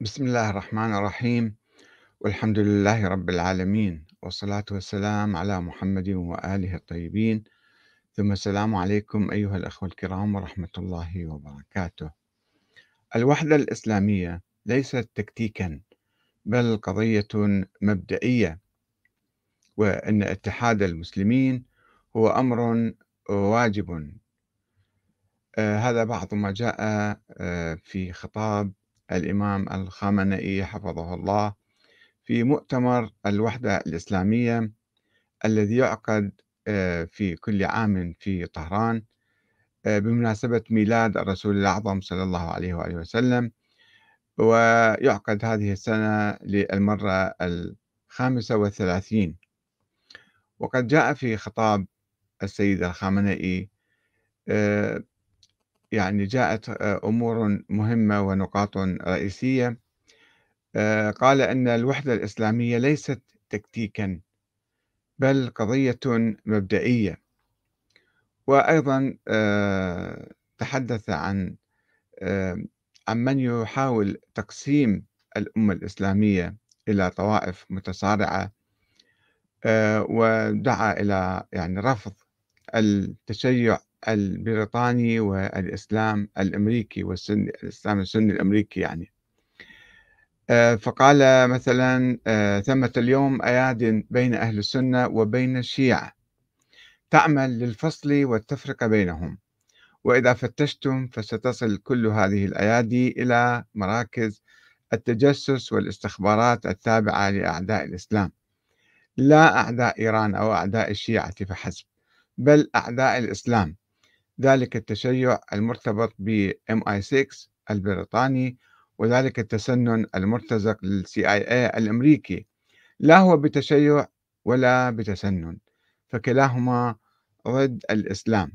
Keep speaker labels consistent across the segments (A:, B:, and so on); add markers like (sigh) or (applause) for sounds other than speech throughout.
A: بسم الله الرحمن الرحيم والحمد لله رب العالمين والصلاة والسلام على محمد وآله الطيبين ثم السلام عليكم أيها الأخوة الكرام ورحمة الله وبركاته الوحدة الإسلامية ليست تكتيكا بل قضية مبدئية وأن اتحاد المسلمين هو أمر واجب آه، هذا بعض ما جاء آه، في خطاب الإمام الخامنئي حفظه الله في مؤتمر الوحدة الإسلامية الذي يعقد آه، في كل عام في طهران آه، بمناسبة ميلاد الرسول الأعظم صلى الله عليه وآله وسلم ويعقد هذه السنة للمرة الخامسة والثلاثين وقد جاء في خطاب السيد الخامنئي آه، يعني جاءت آه، أمور مهمة ونقاط رئيسية آه، قال أن الوحدة الإسلامية ليست تكتيكا بل قضية مبدئية وأيضا آه، تحدث عن من يحاول تقسيم الأمة الإسلامية إلى طوائف متصارعة ودعا إلى يعني رفض التشيع البريطاني والإسلام الأمريكي والسني الإسلام السني الأمريكي يعني آه، فقال مثلا آه، ثمة اليوم أياد بين أهل السنة وبين الشيعة تعمل للفصل والتفرقة بينهم وإذا فتشتم فستصل كل هذه الأيادي إلى مراكز التجسس والاستخبارات التابعة لأعداء الإسلام لا أعداء إيران أو أعداء الشيعة فحسب بل أعداء الإسلام ذلك التشيع المرتبط ب MI6 البريطاني وذلك التسنن المرتزق لل CIA الأمريكي لا هو بتشيع ولا بتسنن فكلاهما ضد الإسلام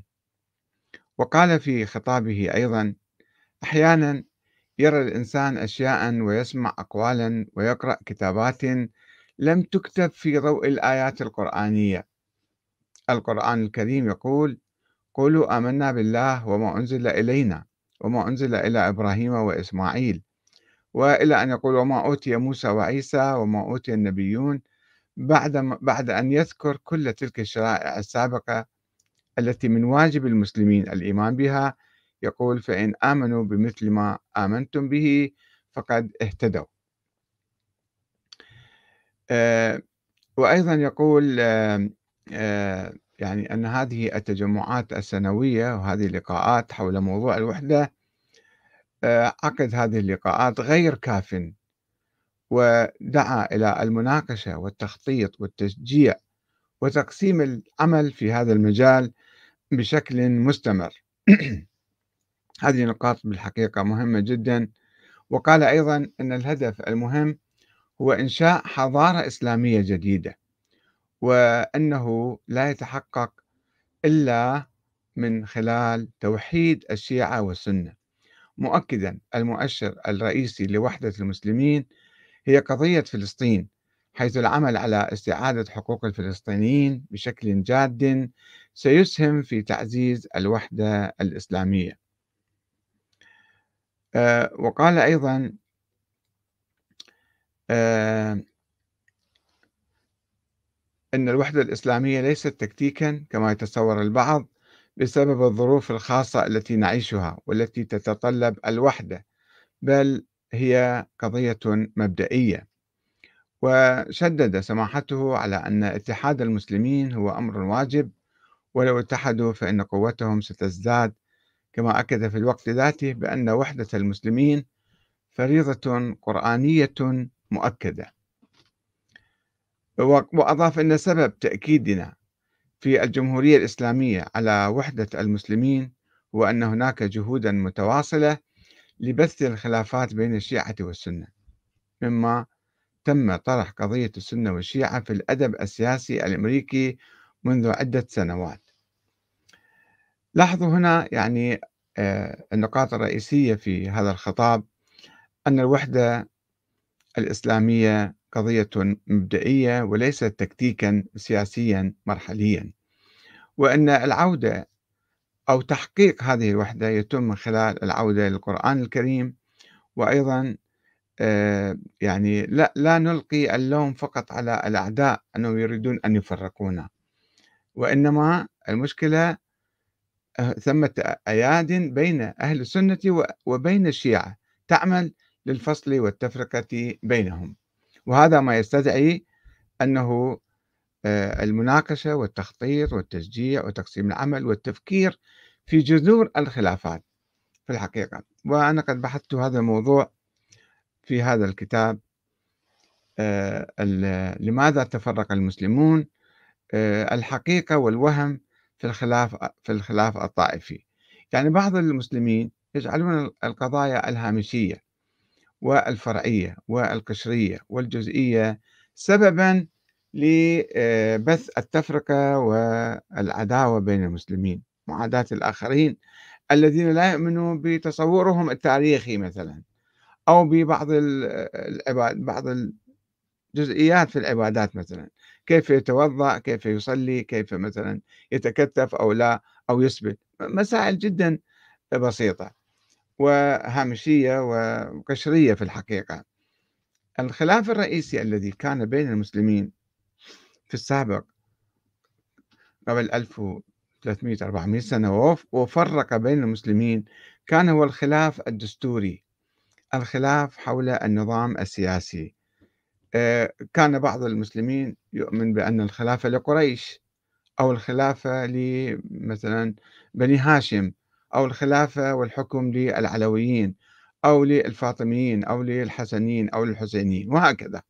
A: وقال في خطابه أيضا أحيانا يرى الإنسان أشياء ويسمع أقوالا ويقرأ كتابات لم تكتب في ضوء الآيات القرآنية القرآن الكريم يقول قولوا آمنا بالله وما أنزل إلينا وما أنزل إلى إبراهيم وإسماعيل وإلى أن يقول وما أوتي موسى وعيسى وما أوتي النبيون بعد, بعد أن يذكر كل تلك الشرائع السابقة التي من واجب المسلمين الإيمان بها يقول فإن آمنوا بمثل ما آمنتم به فقد اهتدوا وأيضا يقول يعني أن هذه التجمعات السنوية وهذه اللقاءات حول موضوع الوحدة آه، عقد هذه اللقاءات غير كاف ودعا إلى المناقشة والتخطيط والتشجيع وتقسيم العمل في هذا المجال بشكل مستمر (clears throat) هذه نقاط بالحقيقة مهمة جدا وقال أيضا أن الهدف المهم هو إنشاء حضارة إسلامية جديدة وأنه لا يتحقق إلا من خلال توحيد الشيعة والسنة مؤكدا المؤشر الرئيسي لوحدة المسلمين هي قضية فلسطين حيث العمل على استعادة حقوق الفلسطينيين بشكل جاد سيسهم في تعزيز الوحدة الإسلامية آه، وقال أيضا آه، أن الوحدة الإسلامية ليست تكتيكا كما يتصور البعض بسبب الظروف الخاصة التي نعيشها والتي تتطلب الوحدة بل هي قضية مبدئية وشدد سماحته على أن اتحاد المسلمين هو أمر واجب ولو اتحدوا فإن قوتهم ستزداد كما أكد في الوقت ذاته بأن وحدة المسلمين فريضة قرآنية مؤكده وأضاف أن سبب تأكيدنا في الجمهورية الإسلامية على وحدة المسلمين هو أن هناك جهودا متواصلة لبث الخلافات بين الشيعة والسنة مما تم طرح قضية السنة والشيعة في الأدب السياسي الأمريكي منذ عدة سنوات لاحظوا هنا يعني آه، النقاط الرئيسية في هذا الخطاب أن الوحدة الإسلامية قضية مبدئية وليست تكتيكا سياسيا مرحليا وأن العودة أو تحقيق هذه الوحدة يتم من خلال العودة للقرآن الكريم وأيضا آه، يعني لا, لا نلقي اللوم فقط على الأعداء أنهم يريدون أن يفرقونا وإنما المشكلة آه، ثمة أياد بين أهل السنة وبين الشيعة تعمل للفصل والتفرقة بينهم وهذا ما يستدعي أنه آه، المناقشة والتخطيط والتشجيع وتقسيم العمل والتفكير في جذور الخلافات في الحقيقة وأنا قد بحثت هذا الموضوع في هذا الكتاب آه، لماذا تفرق المسلمون آه، الحقيقة والوهم في الخلاف في الخلاف الطائفي يعني بعض المسلمين يجعلون القضايا الهامشية والفرعية والقشرية والجزئية سببا لبث آه، التفرقة والعداوة بين المسلمين معاداة الآخرين الذين لا يؤمنون بتصورهم التاريخي مثلا أو ببعض بعض الجزئيات في العبادات مثلا كيف يتوضأ كيف يصلي كيف مثلا يتكتف أو لا أو يسبت، مسائل جدا بسيطة وهامشية وقشرية في الحقيقة الخلاف الرئيسي الذي كان بين المسلمين في السابق قبل 1300 400 سنة وفرق بين المسلمين كان هو الخلاف الدستوري الخلاف حول النظام السياسي آه، كان بعض المسلمين يؤمن بأن الخلافة لقريش أو الخلافة لمثلا بني هاشم أو الخلافة والحكم للعلويين أو للفاطميين أو للحسنيين أو للحسينيين وهكذا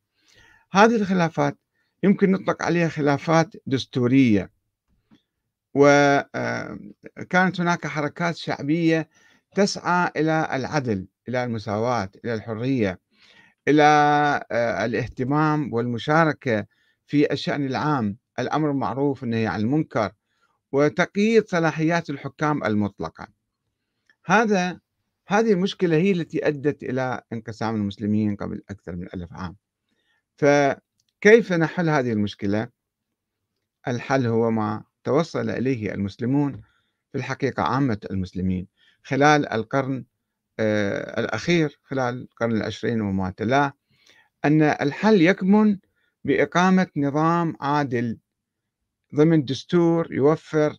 A: هذه الخلافات يمكن نطلق عليها خلافات دستورية وكانت آه، هناك حركات شعبية تسعى إلى العدل إلى المساواة إلى الحرية إلى آه، الاهتمام والمشاركة في الشأن العام الأمر المعروف والنهي يعني عن المنكر وتقييد صلاحيات الحكام المطلقة هذا هذه المشكلة هي التي أدت إلى انقسام المسلمين قبل أكثر من ألف عام فكيف نحل هذه المشكلة؟ الحل هو ما توصل إليه المسلمون في الحقيقة عامة المسلمين خلال القرن آه، الأخير خلال القرن العشرين وما تلاه أن الحل يكمن بإقامة نظام عادل ضمن دستور يوفر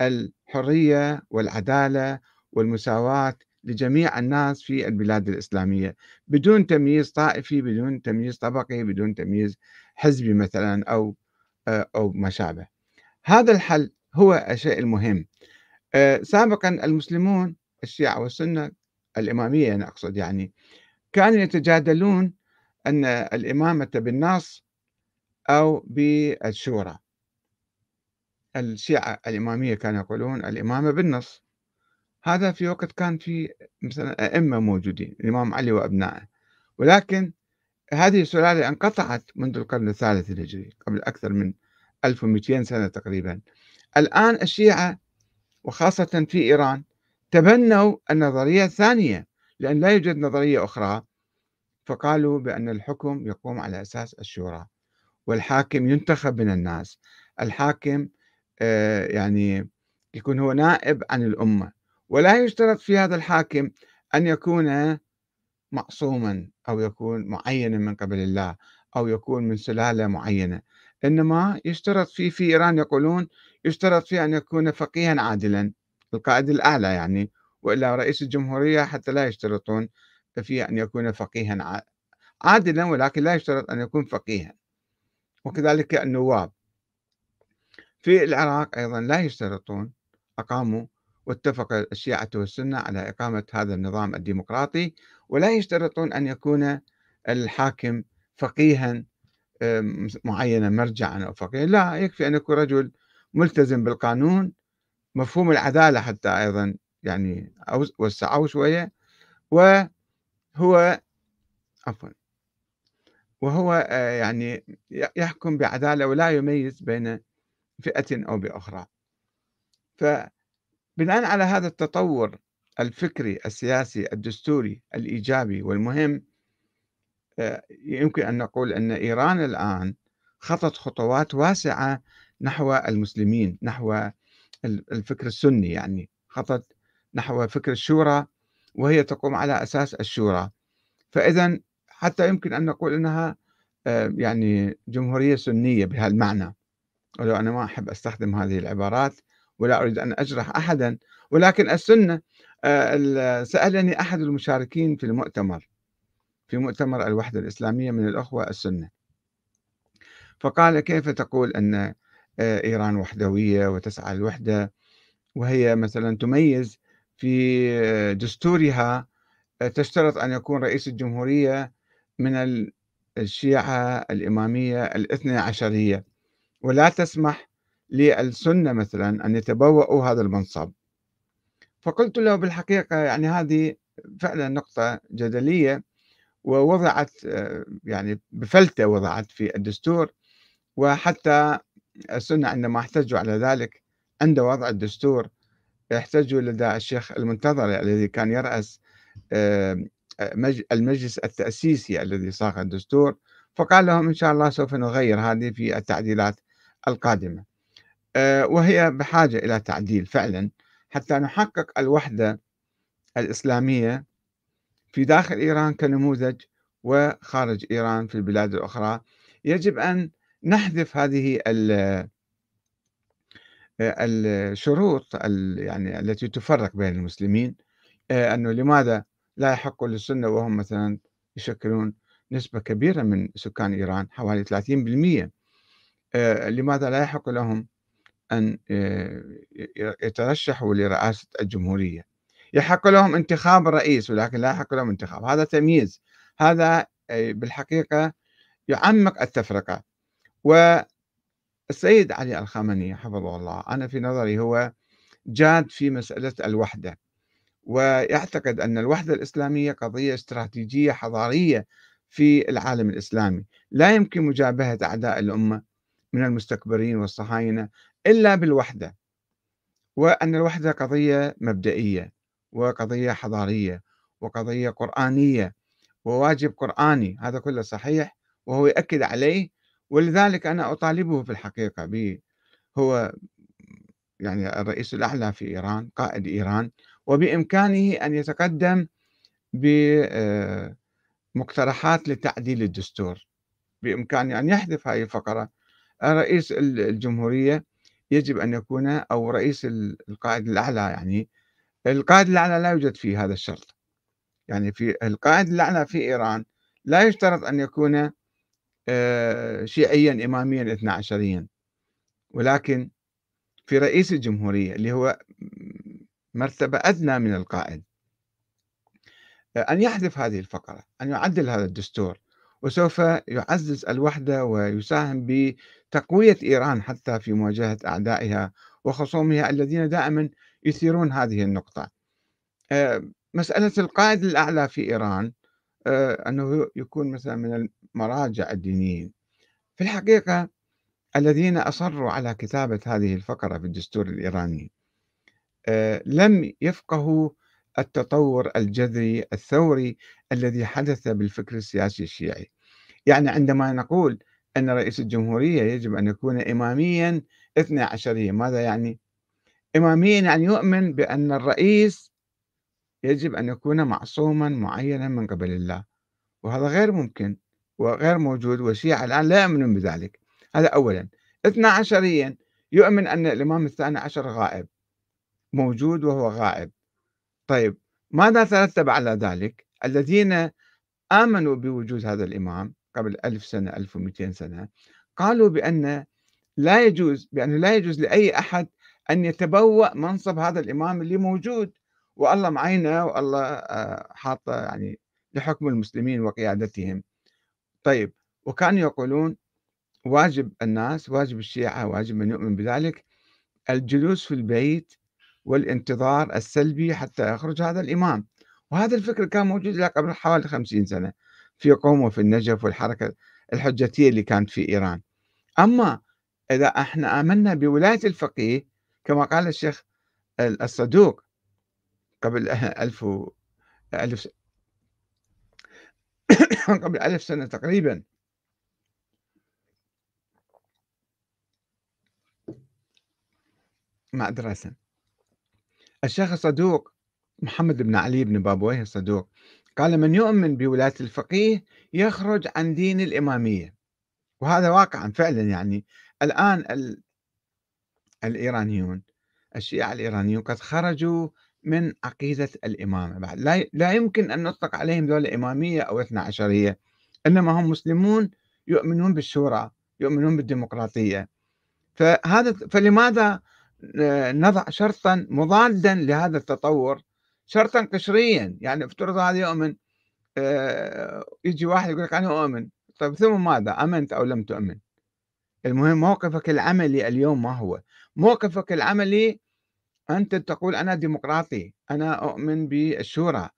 A: الحريه والعداله والمساواه لجميع الناس في البلاد الاسلاميه بدون تمييز طائفي بدون تمييز طبقي بدون تمييز حزبي مثلا او آه، او ما شابه. هذا الحل هو الشيء المهم. آه، سابقا المسلمون الشيعه والسنه الاماميه انا اقصد يعني كانوا يتجادلون ان الامامه بالنص او بالشورى الشيعة الإمامية كانوا يقولون الإمامة بالنص هذا في وقت كان في مثلا أئمة موجودين الإمام علي وأبنائه ولكن هذه السلالة انقطعت منذ القرن الثالث الهجري قبل أكثر من 1200 سنة تقريبا الآن الشيعة وخاصة في إيران تبنوا النظرية الثانية لأن لا يوجد نظرية أخرى فقالوا بأن الحكم يقوم على أساس الشورى والحاكم ينتخب من الناس الحاكم آه، يعني يكون هو نائب عن الأمة ولا يشترط في هذا الحاكم أن يكون معصوما أو يكون معينا من قبل الله أو يكون من سلالة معينة إنما يشترط فيه في إيران يقولون يشترط فيه أن يكون فقيها عادلا القائد الأعلى يعني وإلا رئيس الجمهورية حتى لا يشترطون فيه أن يكون فقيها عادلا ولكن لا يشترط أن يكون فقيها وكذلك النواب في العراق أيضا لا يشترطون أقاموا واتفق الشيعة والسنة على إقامة هذا النظام الديمقراطي ولا يشترطون أن يكون الحاكم فقيها معينا مرجعا أو فقيها لا يكفي أن يكون رجل ملتزم بالقانون مفهوم العدالة حتى أيضا يعني وسعوه شوية وهو عفوا وهو آه، يعني يحكم بعدالة ولا يميز بين فئة أو بأخرى فبناء على هذا التطور الفكري السياسي الدستوري الإيجابي والمهم آه، يمكن أن نقول أن إيران الآن خطت خطوات واسعة نحو المسلمين نحو الفكر السني يعني خطت نحو فكر الشورى وهي تقوم على أساس الشورى فإذا حتى يمكن أن نقول أنها آه، يعني جمهورية سنية بهالمعنى ولو أنا ما أحب أستخدم هذه العبارات ولا أريد أن أجرح أحدا ولكن السنة آه، سألني أحد المشاركين في المؤتمر في مؤتمر الوحدة الإسلامية من الأخوة السنة فقال كيف تقول أن آه، إيران وحدوية وتسعى الوحدة وهي مثلا تميز في آه، دستورها تشترط أن يكون رئيس الجمهورية من الشيعة الإمامية الاثنى عشرية ولا تسمح للسنة مثلا أن يتبوأوا هذا المنصب فقلت له بالحقيقة يعني هذه فعلا نقطة جدلية ووضعت آه، يعني بفلتة وضعت في الدستور وحتى السنة عندما احتجوا على ذلك عند وضع الدستور احتجوا لدى الشيخ المنتظر الذي كان يرأس آه، آه، المجلس التأسيسي الذي صاغ الدستور فقال لهم إن شاء الله سوف نغير هذه في التعديلات القادمة آه، وهي بحاجة إلى تعديل فعلا حتى نحقق الوحدة الإسلامية في داخل إيران كنموذج وخارج إيران في البلاد الأخرى يجب أن نحذف هذه آه، الشروط يعني التي تفرق بين المسلمين آه، أنه لماذا لا يحق للسنة وهم مثلا يشكلون نسبة كبيرة من سكان إيران حوالي 30% آه، لماذا لا يحق لهم أن آه، يترشحوا لرئاسة الجمهورية يحق لهم انتخاب الرئيس ولكن لا يحق لهم انتخاب هذا تمييز هذا آه، بالحقيقة يعمق التفرقة والسيد علي الخامنئي حفظه الله أنا في نظري هو جاد في مسألة الوحدة ويعتقد أن الوحدة الإسلامية قضية استراتيجية حضارية في العالم الإسلامي لا يمكن مجابهة أعداء الأمة من المستكبرين والصهاينة إلا بالوحدة وأن الوحدة قضية مبدئية وقضية حضارية وقضية قرآنية وواجب قرآني هذا كله صحيح وهو يؤكد عليه ولذلك أنا أطالبه في الحقيقة ب هو يعني الرئيس الأعلى في إيران قائد إيران وبإمكانه أن يتقدم بمقترحات آه، لتعديل الدستور بإمكانه أن يحذف هذه الفقرة رئيس الجمهورية يجب أن يكون أو رئيس القائد الأعلى يعني القائد الأعلى لا يوجد فيه هذا الشرط يعني في القائد الأعلى في إيران لا يشترط أن يكون آه، شيعيا إماميا اثنا عشريا ولكن في رئيس الجمهورية اللي هو مرتبة أدنى من القائد آه، أن يحذف هذه الفقرة أن يعدل هذا الدستور وسوف يعزز الوحدة ويساهم بتقوية إيران حتى في مواجهة أعدائها وخصومها الذين دائما يثيرون هذه النقطة آه، مسألة القائد الأعلى في إيران آه، أنه يكون مثلا من المراجع الدينيين في الحقيقة الذين أصروا على كتابة هذه الفقرة في الدستور الإيراني آه، لم يفقهوا التطور الجذري الثوري الذي حدث بالفكر السياسي الشيعي يعني عندما نقول أن رئيس الجمهورية يجب أن يكون إماميا اثنى عشرية ماذا يعني؟ إماميا يعني يؤمن بأن الرئيس يجب أن يكون معصوما معينا من قبل الله وهذا غير ممكن وغير موجود والشيعة الآن لا يؤمنون بذلك هذا أولا اثنى عشريا يؤمن أن الإمام الثاني عشر غائب موجود وهو غائب طيب ماذا ترتب على ذلك الذين آمنوا بوجود هذا الإمام قبل ألف سنة 1200 سنة قالوا بأن لا يجوز بأنه لا يجوز لأي أحد أن يتبوأ منصب هذا الإمام اللي موجود والله معينه والله آه، حاطه يعني لحكم المسلمين وقيادتهم طيب وكانوا يقولون واجب الناس واجب الشيعة واجب من يؤمن بذلك الجلوس في البيت والانتظار السلبي حتى يخرج هذا الإمام وهذا الفكر كان موجود قبل حوالي خمسين سنة في قوم وفي النجف والحركة الحجتية اللي كانت في إيران أما إذا احنا آمنا بولاية الفقيه كما قال الشيخ الصدوق قبل (laughs) ألف, و... ألف (coughs) قبل ألف سنة تقريبا ما دراسة الشيخ الصدوق محمد بن علي بن بابويه الصدوق قال من يؤمن بولاية الفقيه يخرج عن دين الإمامية وهذا واقعا فعلا يعني الآن ال... الإيرانيون الشيعة الإيرانيون قد خرجوا من عقيدة الإمامة بعد لا, لا يمكن أن نطلق عليهم دولة إمامية أو إثنى عشرية إنما هم مسلمون يؤمنون بالشورى يؤمنون بالديمقراطية فهذا فلماذا نضع شرطا مضادا لهذا التطور شرطا قشريا يعني افترض هذا يؤمن آه، يجي واحد يقول لك انا اؤمن طيب ثم ماذا امنت او لم تؤمن المهم موقفك العملي اليوم ما هو موقفك العملي انت تقول انا ديمقراطي انا اؤمن بالشورى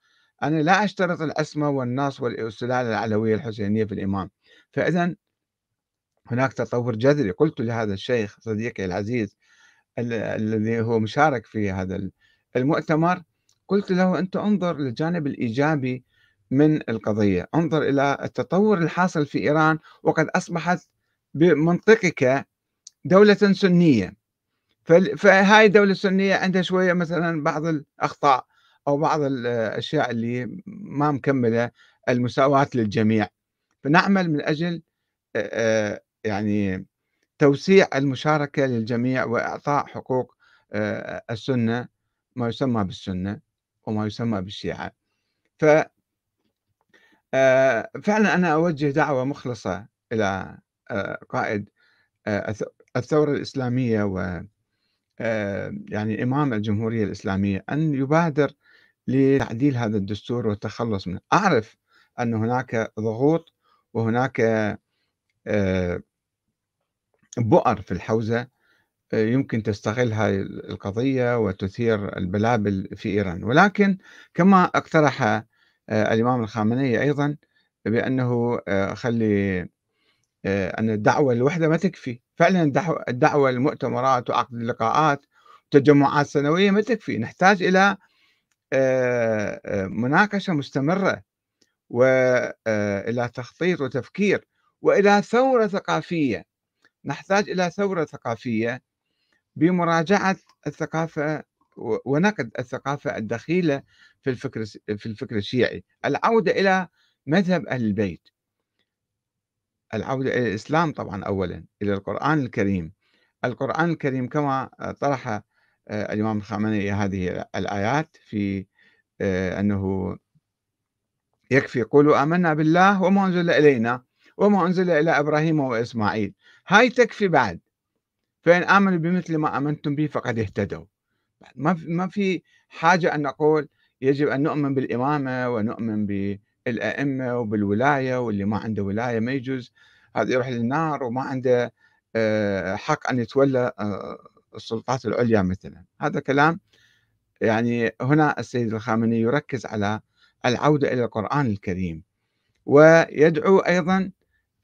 A: انا لا اشترط العصمه والنص والسلاله العلويه الحسينيه في الامام فاذا هناك تطور جذري قلت لهذا الشيخ صديقي العزيز الذي هو مشارك في هذا المؤتمر قلت له أنت انظر للجانب الإيجابي من القضية انظر إلى التطور الحاصل في إيران وقد أصبحت بمنطقك دولة سنية فهاي الدولة السنية عندها شوية مثلا بعض الأخطاء أو بعض الأشياء اللي ما مكملة المساواة للجميع فنعمل من أجل يعني توسيع المشاركة للجميع وإعطاء حقوق السنة ما يسمى بالسنة وما يسمى بالشيعة ف آه، فعلا أنا أوجه دعوة مخلصة إلى آه، قائد آه، الثورة الإسلامية و يعني إمام الجمهورية الإسلامية أن يبادر لتعديل هذا الدستور والتخلص منه أعرف أن هناك ضغوط وهناك بؤر في الحوزة يمكن تستغل هذه القضية وتثير البلابل في إيران ولكن كما اقترح آه، الإمام الخامنئي أيضا بأنه آه، خلي آه، أن الدعوة الوحدة ما تكفي فعلا الدعوة المؤتمرات وعقد اللقاءات تجمعات سنوية ما تكفي نحتاج إلى مناقشة مستمرة وإلى تخطيط وتفكير وإلى ثورة ثقافية نحتاج إلى ثورة ثقافية بمراجعه الثقافه ونقد الثقافه الدخيله في الفكر في الفكر الشيعي، العوده الى مذهب اهل البيت. العوده الى الاسلام طبعا اولا، الى القران الكريم. القران الكريم كما طرح آه، الامام الخامنئي هذه الايات في آه، انه يكفي قولوا آمنا بالله وما أنزل إلينا وما أنزل إلى إبراهيم وإسماعيل هاي تكفي بعد فإن آمنوا بمثل ما آمنتم به فقد اهتدوا ما ما في حاجة أن نقول يجب أن نؤمن بالإمامة ونؤمن بالأئمة وبالولاية واللي ما عنده ولاية ما يجوز هذا يروح للنار وما عنده آه، حق أن يتولى آه، السلطات العليا مثلا هذا كلام يعني هنا السيد الخامنئي يركز على العودة إلى القرآن الكريم ويدعو أيضا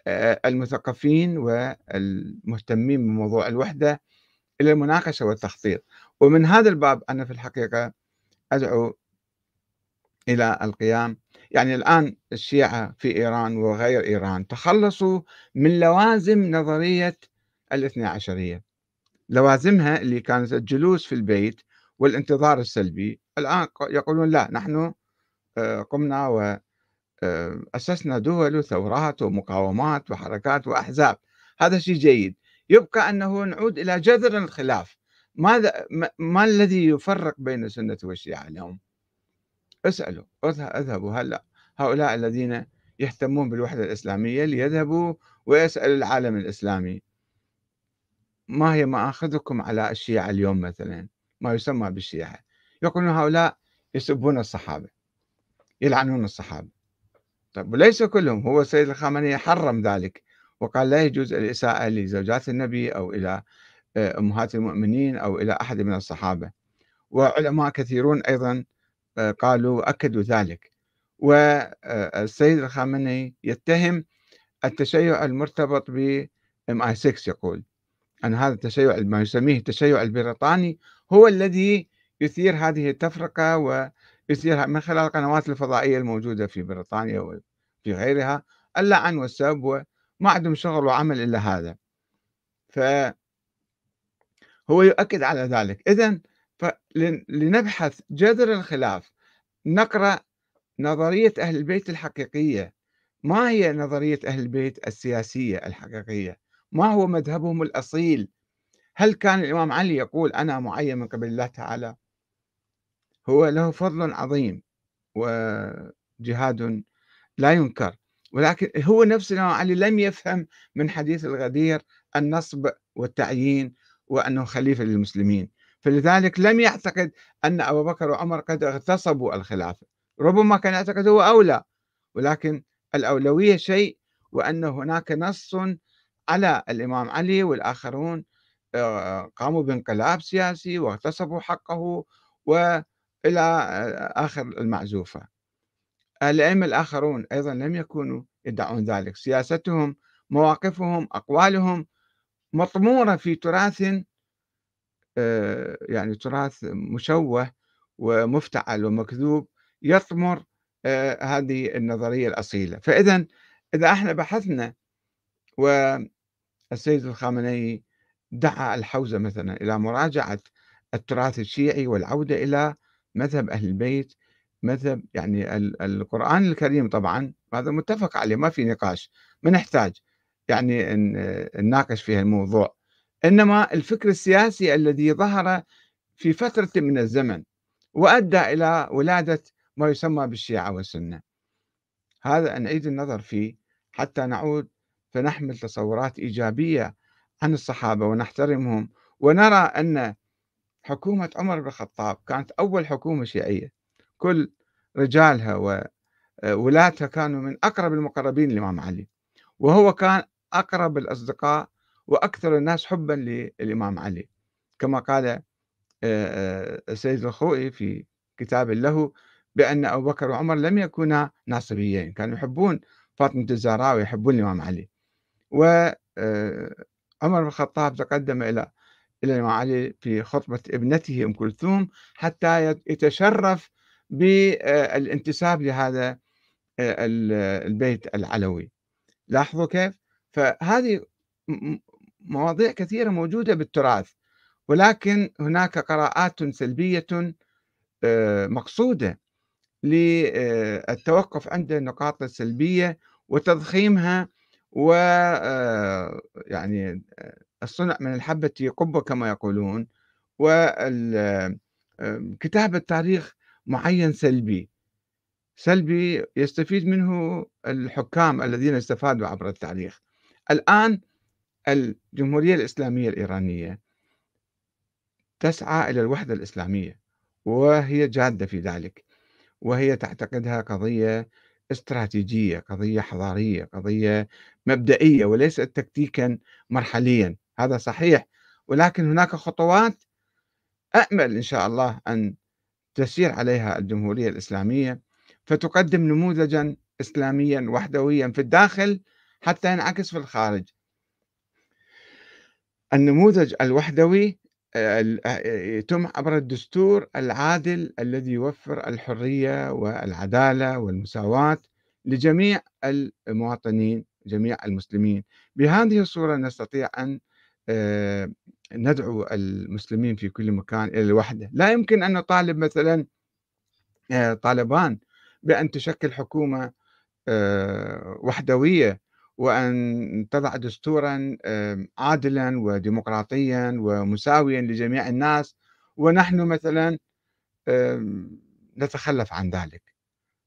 A: آه، المثقفين والمهتمين بموضوع الوحدة إلى المناقشة والتخطيط ومن هذا الباب أنا في الحقيقة أدعو إلى القيام يعني الآن الشيعة في إيران وغير إيران تخلصوا من لوازم نظرية الاثنى عشرية لوازمها اللي كانت الجلوس في البيت والانتظار السلبي الآن يقولون لا نحن آه، قمنا و آه، أسسنا دول وثورات ومقاومات وحركات وأحزاب هذا شيء جيد يبقى أنه نعود إلى جذر الخلاف ماذا ما الذي يفرق بين السنة والشيعة اليوم اسألوا اذهبوا هلأ هؤلاء الذين يهتمون بالوحدة الإسلامية ليذهبوا ويسألوا العالم الإسلامي ما هي مآخذكم على الشيعة اليوم مثلا ما يسمى بالشيعة يقولون هؤلاء يسبون الصحابة يلعنون الصحابة طيب وليس كلهم هو السيد الخامنئي حرم ذلك وقال لا يجوز الإساءة لزوجات النبي أو إلى آه، أمهات المؤمنين أو إلى أحد من الصحابة وعلماء كثيرون أيضا آه، قالوا أكدوا ذلك والسيد آه، الخامنئي يتهم التشيع المرتبط ب ام اي 6 يقول ان هذا التشيع ما يسميه التشيع البريطاني هو الذي يثير هذه التفرقه و يصير من خلال القنوات الفضائية الموجودة في بريطانيا وفي غيرها اللعن والسب وما عندهم شغل وعمل إلا هذا ف هو يؤكد على ذلك إذا لنبحث جذر الخلاف نقرأ نظرية أهل البيت الحقيقية ما هي نظرية أهل البيت السياسية الحقيقية ما هو مذهبهم الأصيل هل كان الإمام علي يقول أنا معين من قبل الله تعالى هو له فضل عظيم وجهاد لا ينكر ولكن هو نفسه الإمام علي لم يفهم من حديث الغدير النصب والتعيين وأنه خليفة للمسلمين فلذلك لم يعتقد أن أبو بكر وعمر قد اغتصبوا الخلافة ربما كان يعتقد هو أولى ولكن الأولوية شيء وأن هناك نص على الإمام علي والآخرون آه، قاموا بانقلاب سياسي واغتصبوا حقه و إلى آخر المعزوفة الأئمة الآخرون أيضا لم يكونوا يدعون ذلك سياستهم مواقفهم أقوالهم مطمورة في تراث آه، يعني تراث مشوه ومفتعل ومكذوب يطمر آه، هذه النظرية الأصيلة فإذا إذا احنا بحثنا والسيد الخامنئي دعا الحوزة مثلا إلى مراجعة التراث الشيعي والعودة إلى مذهب أهل البيت مذهب يعني القرآن الكريم طبعا هذا متفق عليه ما في نقاش ما نحتاج يعني ان نناقش في الموضوع إنما الفكر السياسي الذي ظهر في فترة من الزمن وأدى إلى ولادة ما يسمى بالشيعة والسنة هذا نعيد النظر فيه حتى نعود فنحمل تصورات إيجابية عن الصحابة ونحترمهم ونرى أن حكومة عمر بن الخطاب كانت أول حكومة شيعية كل رجالها وولاتها آه، كانوا من أقرب المقربين للإمام علي وهو كان أقرب الأصدقاء وأكثر الناس حبا للإمام علي كما قال السيد آه، آه، الخوئي في كتاب له بأن أبو بكر وعمر لم يكونا ناصبيين كانوا يحبون فاطمة الزهراء ويحبون الإمام علي وعمر بن الخطاب تقدم إلى إلى الإمام علي في خطبة ابنته أم كلثوم حتى يتشرف بالانتساب لهذا آه، البيت العلوي لاحظوا كيف فهذه مواضيع كثيرة موجودة بالتراث ولكن هناك قراءات سلبية آه، مقصودة للتوقف عند النقاط السلبية وتضخيمها و آه، يعني الصنع من الحبة قبة كما يقولون وكتاب التاريخ معين سلبي سلبي يستفيد منه الحكام الذين استفادوا عبر التاريخ الآن الجمهورية الإسلامية الإيرانية تسعى إلى الوحدة الإسلامية وهي جادة في ذلك وهي تعتقدها قضية استراتيجية قضية حضارية قضية مبدئية وليست تكتيكا مرحليا هذا صحيح ولكن هناك خطوات أأمل إن شاء الله أن تسير عليها الجمهورية الإسلامية فتقدم نموذجا إسلاميا وحدويا في الداخل حتى ينعكس في الخارج النموذج الوحدوي يتم عبر الدستور العادل الذي يوفر الحرية والعدالة والمساواة لجميع المواطنين جميع المسلمين بهذه الصورة نستطيع أن آه، ندعو المسلمين في كل مكان إلى الوحدة لا يمكن أن نطالب مثلا آه، طالبان بأن تشكل حكومة آه، وحدوية وأن تضع دستورا عادلا وديمقراطيا ومساويا لجميع الناس ونحن مثلا نتخلف عن ذلك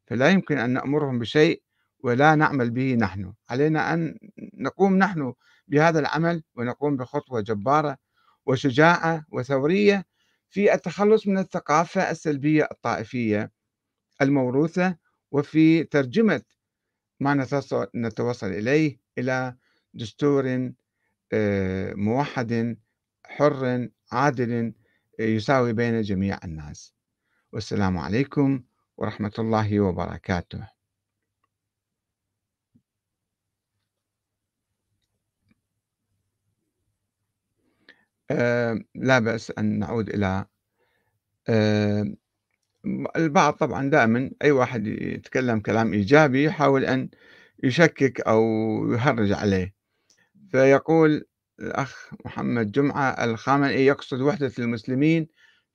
A: فلا يمكن أن نأمرهم بشيء ولا نعمل به نحن علينا أن نقوم نحن بهذا العمل ونقوم بخطوة جبارة وشجاعة وثورية في التخلص من الثقافة السلبية الطائفية الموروثة وفي ترجمة ما نتوصل إليه إلى دستور آه، موحد حر عادل آه، يساوي بين جميع الناس والسلام عليكم ورحمة الله وبركاته آه، لا بأس أن نعود إلى البعض طبعا دائما أي واحد يتكلم كلام إيجابي يحاول أن يشكك أو يهرج عليه فيقول الأخ محمد جمعة الخامنئي إيه يقصد وحدة المسلمين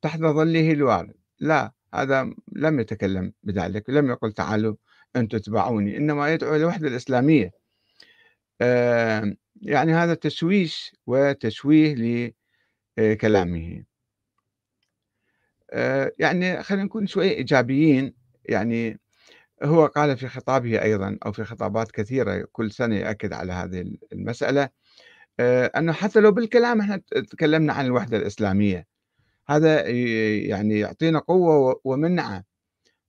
A: تحت ظله الوارد لا هذا لم يتكلم بذلك لم يقل تعالوا أنتم تتبعوني إنما يدعو الوحده الإسلامية آه، يعني هذا تشويش وتشويه لكلامه آه، يعني خلينا نكون شوي إيجابيين يعني هو قال في خطابه أيضا أو في خطابات كثيرة كل سنة يؤكد على هذه المسألة آه، أنه حتى لو بالكلام احنا تكلمنا عن الوحدة الإسلامية هذا يعني يعطينا قوة ومنعة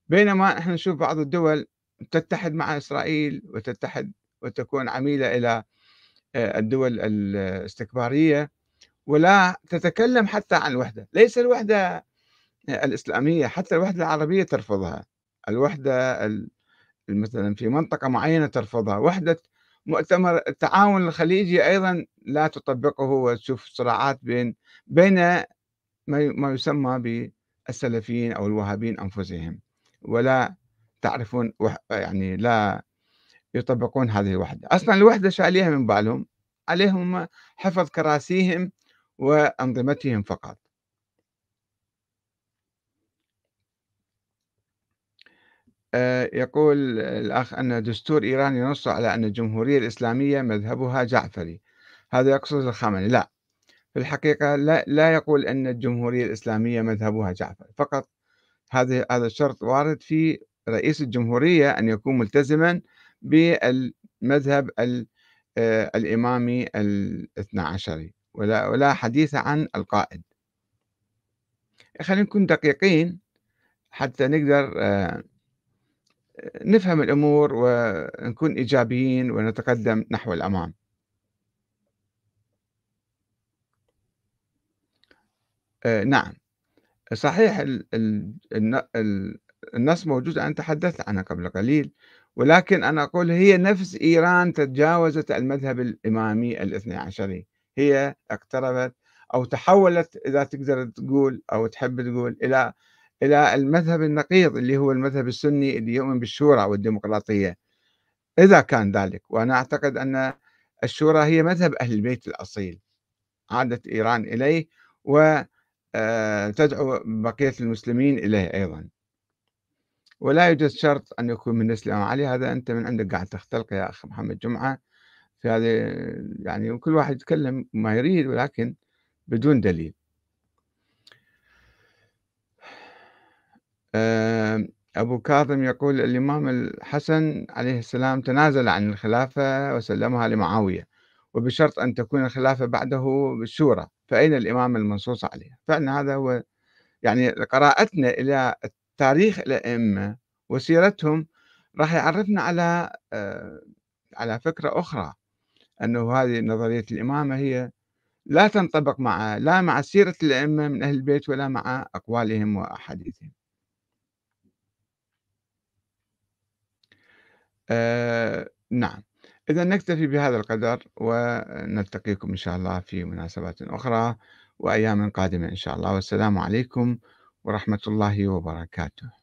A: بينما احنا نشوف بعض الدول تتحد مع إسرائيل وتتحد وتكون عميلة إلى آه، الدول الاستكبارية ولا تتكلم حتى عن الوحدة ليس الوحدة الإسلامية حتى الوحدة العربية ترفضها الوحدة مثلا في منطقة معينة ترفضها وحدة مؤتمر التعاون الخليجي أيضا لا تطبقه وتشوف صراعات بين بين ما يسمى بالسلفيين أو الوهابيين أنفسهم ولا تعرفون يعني لا يطبقون هذه الوحدة أصلا الوحدة شاليها من بالهم عليهم حفظ كراسيهم وأنظمتهم فقط آه، يقول الأخ أن دستور إيران ينص على أن الجمهورية الإسلامية مذهبها جعفري هذا يقصد الخامنئي لا في الحقيقة لا, لا يقول أن الجمهورية الإسلامية مذهبها جعفري فقط هذا هذا الشرط وارد في رئيس الجمهورية أن يكون ملتزما بالمذهب آه، الإمامي الاثنى عشري ولا, ولا حديث عن القائد خلينا نكون دقيقين حتى نقدر آه، نفهم الامور ونكون ايجابيين ونتقدم نحو الامام. آه، نعم صحيح النص موجود أنا تحدثت عنه قبل قليل ولكن أنا أقول هي نفس إيران تجاوزت المذهب الإمامي الاثني عشري هي اقتربت أو تحولت إذا تقدر تقول أو تحب تقول إلى إلى المذهب النقيض اللي هو المذهب السني اللي يؤمن بالشورى والديمقراطية إذا كان ذلك وأنا أعتقد أن الشورى هي مذهب أهل البيت الأصيل عادت إيران إليه وتدعو آه، بقية المسلمين إليه أيضا ولا يوجد شرط أن يكون من الإسلام علي هذا أنت من عندك قاعد تختلق يا أخ محمد جمعة في هذه يعني كل واحد يتكلم ما يريد ولكن بدون دليل أبو كاظم يقول الإمام الحسن عليه السلام تنازل عن الخلافة وسلمها لمعاوية وبشرط أن تكون الخلافة بعده بالشورى فأين الإمام المنصوص عليه فعلا هذا هو يعني قراءتنا إلى تاريخ الأئمة وسيرتهم راح يعرفنا على آه، على فكرة أخرى أنه هذه نظرية الإمامة هي لا تنطبق مع لا مع سيرة الأئمة من أهل البيت ولا مع أقوالهم وأحاديثهم آه نعم إذا نكتفي بهذا القدر ونلتقيكم إن شاء الله في مناسبات أخرى وأيام قادمة إن شاء الله والسلام عليكم ورحمة الله وبركاته